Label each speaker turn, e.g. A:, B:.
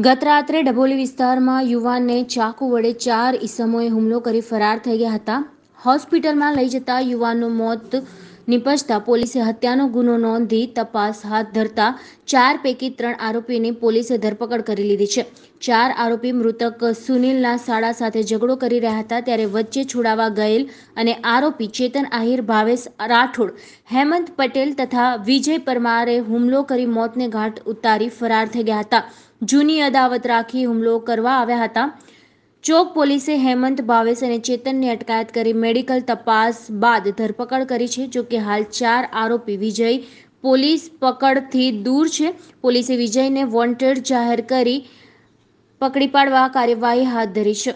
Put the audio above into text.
A: ગત રાત્રે ડભોલી વિસ્તારમાં યુવાનને ચાકુ વડે ચાર ઈસમોએ હુમલો કરી ફરાર થઈ ગયા હતા હોસ્પિટલમાં લઈ જતા યુવાનનું મોત નિપજતા પોલીસે હત્યાનો ગુનો નોંધી તપાસ હાથ ધરતા ચાર પૈકી ત્રણ આરોપીની પોલીસે ધરપકડ કરી લીધી છે ચાર આરોપી મૃતક સુનિલના સાળા સાથે ઝઘડો કરી રહ્યા હતા ત્યારે વચ્ચે છોડાવા ગયેલ અને આરોપી ચેતન આહિર ભાવેશ રાઠોડ હેમંત પટેલ તથા વિજય પરમારે હુમલો કરી મોતને ઘાટ ઉતારી ફરાર થઈ ગયા હતા જૂની અદાવત રાખી હુમલો કરવા આવ્યા હતા ચોક પોલીસે હેમંત ભાવેશ અને ચેતનની અટકાયત કરી મેડિકલ તપાસ બાદ ધરપકડ કરી છે જો કે હાલ ચાર આરોપી વિજય પોલીસ પકડથી દૂર છે પોલીસે વિજયને વોન્ટેડ જાહેર કરી પકડી પાડવા કાર્યવાહી હાથ ધરી છે